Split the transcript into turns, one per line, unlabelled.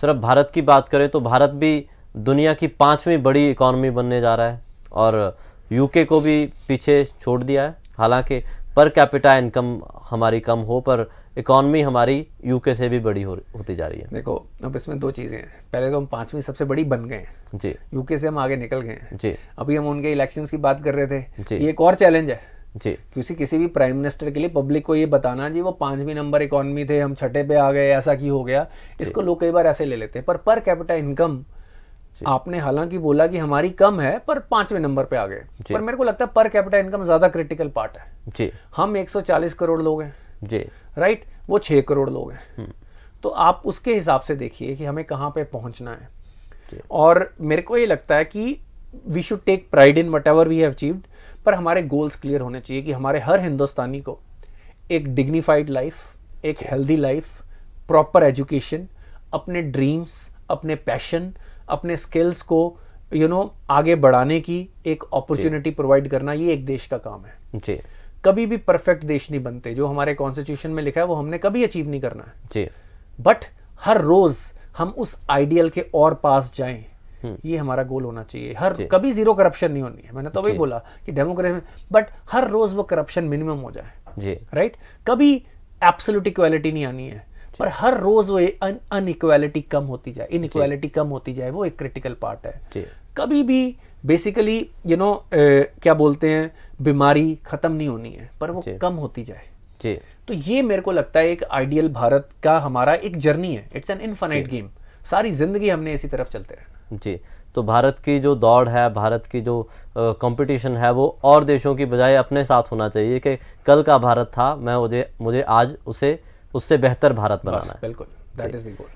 सिर्फ भारत की बात करें तो भारत भी दुनिया की पांचवी बड़ी इकॉनमी बनने जा रहा है और यूके को भी पीछे छोड़ दिया है हालांकि पर कैपिटा इनकम हमारी कम हो पर इकॉनमी हमारी यूके से भी बड़ी हो होती जा रही है देखो
अब इसमें दो चीज़ें हैं पहले तो हम पांचवी सबसे बड़ी बन गए हैं जी यूके से हम आगे निकल गए हैं जी अभी हम उनके इलेक्शंस की बात कर रहे थे ये एक और चैलेंज है जी क्योंकि किसी भी प्राइम मिनिस्टर के लिए पब्लिक को ये बताना जी वो पांचवी नंबर इकोनॉमी थे हम छठे पे आ गए ऐसा की हो गया इसको लोग कई बार ऐसे ले लेते हैं पर पर कैपिटल इनकम आपने हालांकि बोला कि हमारी कम है पर पांचवें नंबर पे आ गए पर मेरे को लगता है पर कैपिटल इनकम ज्यादा क्रिटिकल पार्ट है जी हम 140 करोड़ लोग हैं जी राइट वो छह करोड़ लोग हैं हम्म। तो आप उसके हिसाब से देखिए कि हमें कहाँ पे पहुंचना है और मेरे को ये लगता है कि we should take pride in whatever we have achieved पर हमारे गोल्स क्लियर होने चाहिए कि हमारे हर हिंदुस्तानी को एक डिग्निफाइड लाइफ एक हेल्दी लाइफ प्रॉपर एजुकेशन अपने ड्रीम्स अपने पैशन अपने स्किल्स को यू you नो know, आगे बढ़ाने की एक अपॉर्चुनिटी प्रोवाइड करना ये एक देश का काम है जी कभी भी परफेक्ट देश नहीं बनते जो हमारे कॉन्स्टिट्यूशन में लिखा है वो हमने कभी अचीव नहीं करना है जी बट हर रोज हम उस आइडियल के और पास जाएं हम्म। ये हमारा गोल होना चाहिए हर कभी जीरो करप्शन नहीं होनी है मैंने तो वही बोला कि डेमोक्रेसी बट हर रोज वो करप्शन मिनिमम हो जाए राइट कभी एब्सोल्यूट इक्वालिटी नहीं आनी है पर हर रोज वो अन इक्वालिटी कम होती जाए इन इक्वालिटी कम होती जाए वो एक क्रिटिकल पार्ट है कभी भी बेसिकली यू नो क्या बोलते हैं बीमारी खत्म नहीं होनी है पर वो कम होती जाए जी तो ये मेरे को लगता है एक आइडियल भारत का हमारा एक जर्नी है इट्स एन इनफाइनाइट गेम सारी ज़िंदगी हमने इसी तरफ चलते रहना
जी तो भारत की जो दौड़ है भारत की जो कंपटीशन है वो और देशों की बजाय अपने साथ होना चाहिए कि कल का भारत था मैं मुझे मुझे आज उसे उससे बेहतर भारत बनाना है
बिल्कुल दैट इज़ द गोल